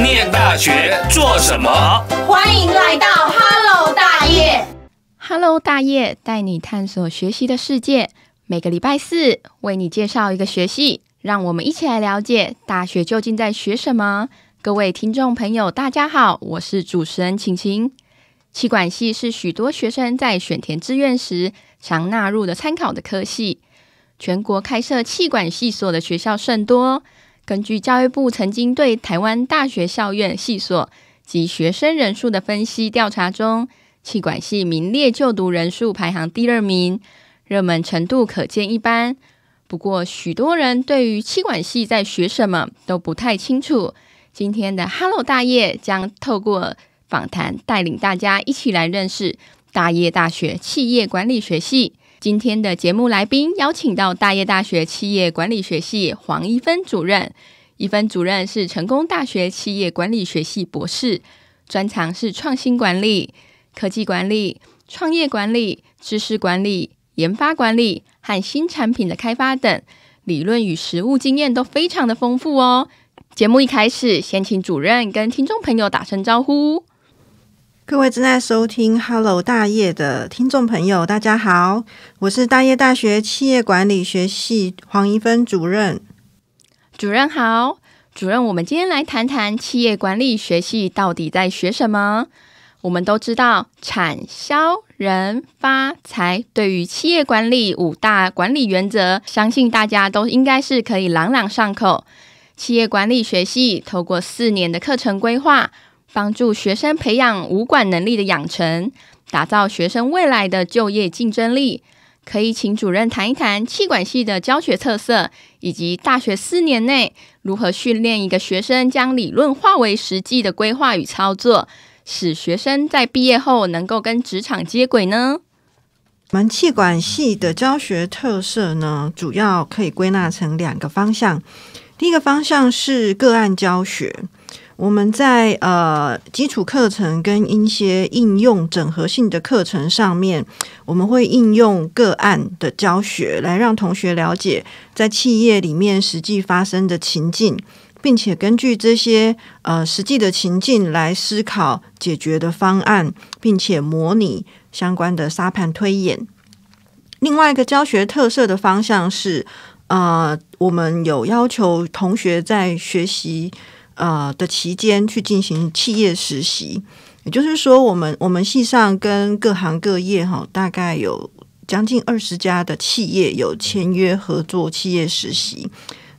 念大学做什么？欢迎来到 Hello 大业，Hello 大业带你探索学习的世界。每个礼拜四为你介绍一个学系，让我们一起来了解大学究竟在学什么。各位听众朋友，大家好，我是主持人晴晴。气管系是许多学生在选填志愿时常纳入的参考的科系，全国开设气管系所的学校甚多。根据教育部曾经对台湾大学校院系所及学生人数的分析调查中，气管系名列就读人数排行第二名，热门程度可见一斑。不过，许多人对于气管系在学什么都不太清楚。今天的 Hello 大业将透过访谈，带领大家一起来认识大业大学企业管理学系。今天的节目来宾邀请到大业大学企业管理学系黄一芬主任。一芬主任是成功大学企业管理学系博士，专长是创新管理、科技管理、创业管理、知识管理、研发管理和新产品的开发等，理论与实务经验都非常的丰富哦。节目一开始，先请主任跟听众朋友打声招呼。各位正在收听《Hello 大业》的听众朋友，大家好，我是大业大学企业管理学系黄怡芬主任。主任好，主任，我们今天来谈谈企业管理学系到底在学什么。我们都知道“产销人发财”对于企业管理五大管理原则，相信大家都应该是可以朗朗上口。企业管理学系透过四年的课程规划。帮助学生培养武管能力的养成，打造学生未来的就业竞争力，可以请主任谈一谈气管系的教学特色，以及大学四年内如何训练一个学生将理论化为实际的规划与操作，使学生在毕业后能够跟职场接轨呢？我们气管系的教学特色呢，主要可以归纳成两个方向。第一个方向是个案教学。我们在呃基础课程跟一些应用整合性的课程上面，我们会应用个案的教学来让同学了解在企业里面实际发生的情境，并且根据这些呃实际的情境来思考解决的方案，并且模拟相关的沙盘推演。另外一个教学特色的方向是，呃，我们有要求同学在学习。呃的期间去进行企业实习，也就是说，我们我们系上跟各行各业哈，大概有将近二十家的企业有签约合作企业实习。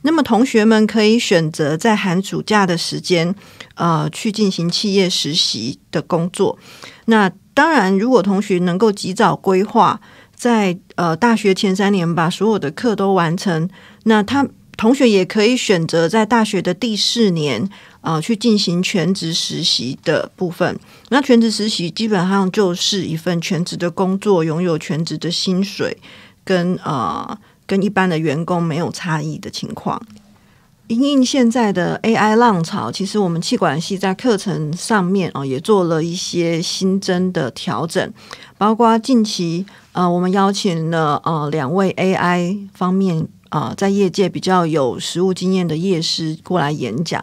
那么同学们可以选择在寒暑假的时间，呃，去进行企业实习的工作。那当然，如果同学能够及早规划，在呃大学前三年把所有的课都完成，那他。同学也可以选择在大学的第四年啊，去进行全职实习的部分。那全职实习基本上就是一份全职的工作，拥有全职的薪水，跟呃跟一般的员工没有差异的情况。因应现在的 AI 浪潮，其实我们气管系在课程上面啊，也做了一些新增的调整，包括近期呃，我们邀请了呃两位 AI 方面。啊，在业界比较有实务经验的业师过来演讲，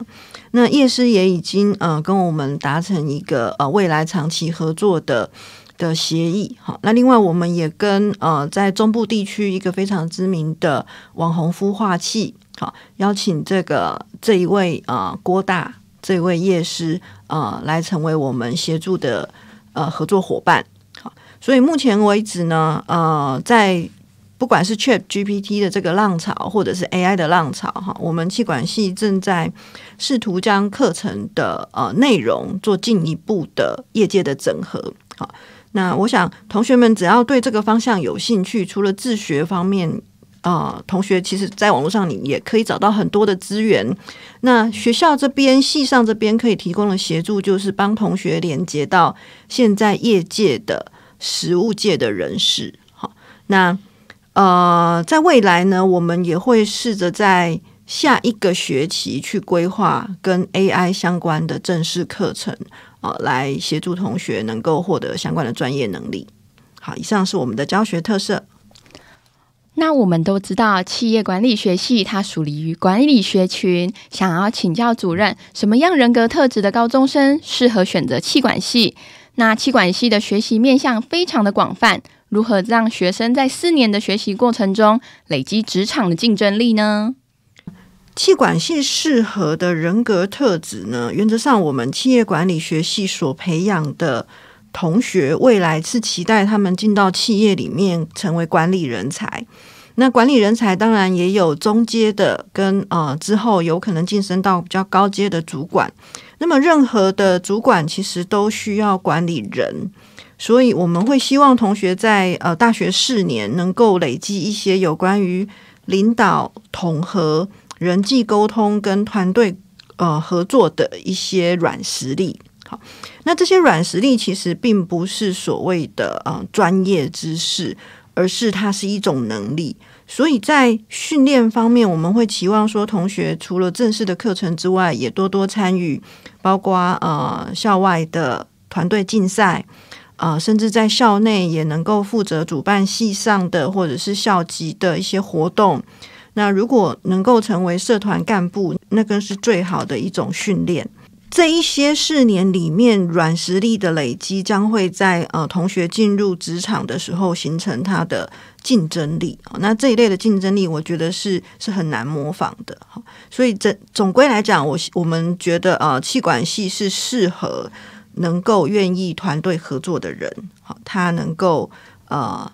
那业师也已经呃跟我们达成一个呃未来长期合作的的协议。好，那另外我们也跟呃在中部地区一个非常知名的网红孵化器，好邀请这个这一位啊郭大这一位业师呃来成为我们协助的呃合作伙伴。好，所以目前为止呢，呃在。不管是 Chat GPT 的这个浪潮，或者是 AI 的浪潮，哈，我们气管系正在试图将课程的呃内容做进一步的业界的整合，好，那我想同学们只要对这个方向有兴趣，除了自学方面，啊，同学其实在网络上你也可以找到很多的资源。那学校这边系上这边可以提供的协助，就是帮同学连接到现在业界的实物界的人士，好，那。呃，在未来呢，我们也会试着在下一个学期去规划跟 AI 相关的正式课程，啊，来协助同学能够获得相关的专业能力。好，以上是我们的教学特色。那我们都知道，企业管理学系它属于管理学群，想要请教主任，什么样人格特质的高中生适合选择气管系？那气管系的学习面向非常的广泛。如何让学生在四年的学习过程中累积职场的竞争力呢？气管系适合的人格特质呢？原则上，我们企业管理学系所培养的同学，未来是期待他们进到企业里面成为管理人才。那管理人才当然也有中阶的，跟呃之后有可能晋升到比较高阶的主管。那么，任何的主管其实都需要管理人。所以我们会希望同学在呃大学四年能够累积一些有关于领导、统合、人际沟通跟团队呃合作的一些软实力。好，那这些软实力其实并不是所谓的呃专业知识，而是它是一种能力。所以在训练方面，我们会期望说，同学除了正式的课程之外，也多多参与，包括呃校外的团队竞赛。啊，甚至在校内也能够负责主办系上的或者是校级的一些活动。那如果能够成为社团干部，那更是最好的一种训练。这一些四年里面软实力的累积，将会在呃同学进入职场的时候形成他的竞争力。那这一类的竞争力，我觉得是是很难模仿的。所以这总归来讲，我我们觉得啊，气管系是适合。能够愿意团队合作的人，好，他能够呃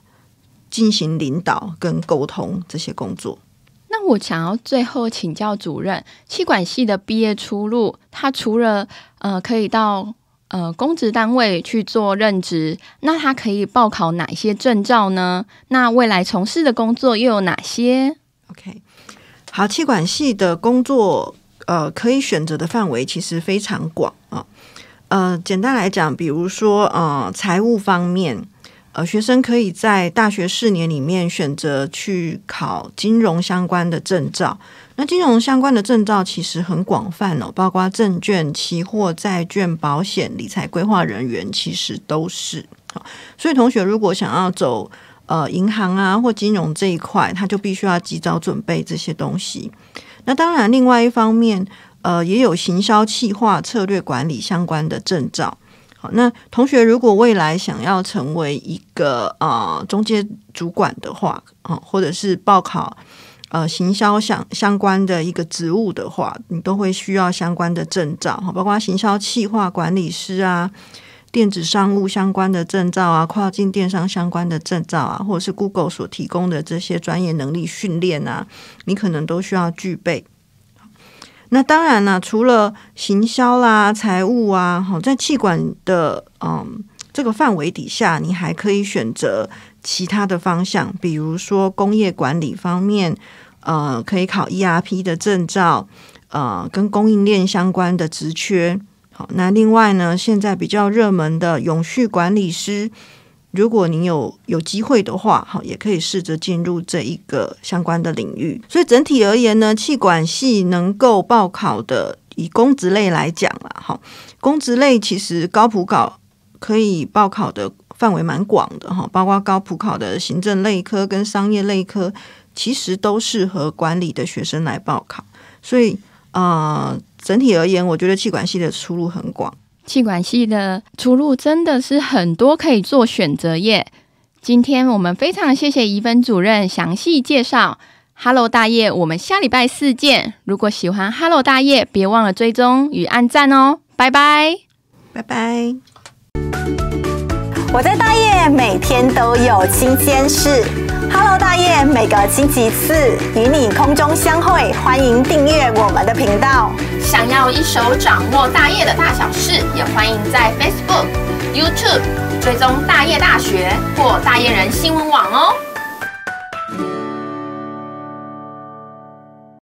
进行领导跟沟通这些工作。那我想要最后请教主任，气管系的毕业出路，他除了呃可以到呃公职单位去做任职，那他可以报考哪些证照呢？那未来从事的工作又有哪些？OK，好，气管系的工作呃可以选择的范围其实非常广啊。呃，简单来讲，比如说，呃，财务方面，呃，学生可以在大学四年里面选择去考金融相关的证照。那金融相关的证照其实很广泛哦，包括证券、期货、债券、保险、理财规划人员，其实都是。所以，同学如果想要走呃银行啊或金融这一块，他就必须要及早准备这些东西。那当然，另外一方面。呃，也有行销企划策略管理相关的证照。好，那同学如果未来想要成为一个啊，中介主管的话啊，或者是报考呃行销相相关的一个职务的话，你都会需要相关的证照，包括行销企划管理师啊，电子商务相关的证照啊，跨境电商相关的证照啊，或者是 Google 所提供的这些专业能力训练啊，你可能都需要具备。那当然啦，除了行销啦、财务啊，好，在气管的嗯这个范围底下，你还可以选择其他的方向，比如说工业管理方面，呃，可以考 ERP 的证照，呃，跟供应链相关的职缺。好，那另外呢，现在比较热门的永续管理师。如果您有有机会的话，好，也可以试着进入这一个相关的领域。所以整体而言呢，气管系能够报考的，以公职类来讲啦，好，公职类其实高普考可以报考的范围蛮广的哈，包括高普考的行政类科跟商业类科，其实都适合管理的学生来报考。所以，呃，整体而言，我觉得气管系的出路很广。气管系的出路真的是很多可以做选择耶！今天我们非常谢谢怡芬主任详细介绍。Hello 大业，我们下礼拜四见！如果喜欢 Hello 大业，别忘了追踪与按赞哦！拜拜，拜拜！我在大业每天都有新鲜事。Hello，大业，每个星期四与你空中相会，欢迎订阅我们的频道。想要一手掌握大业的大小事，也欢迎在 Facebook、YouTube 追踪大业大学或大业人新闻网哦。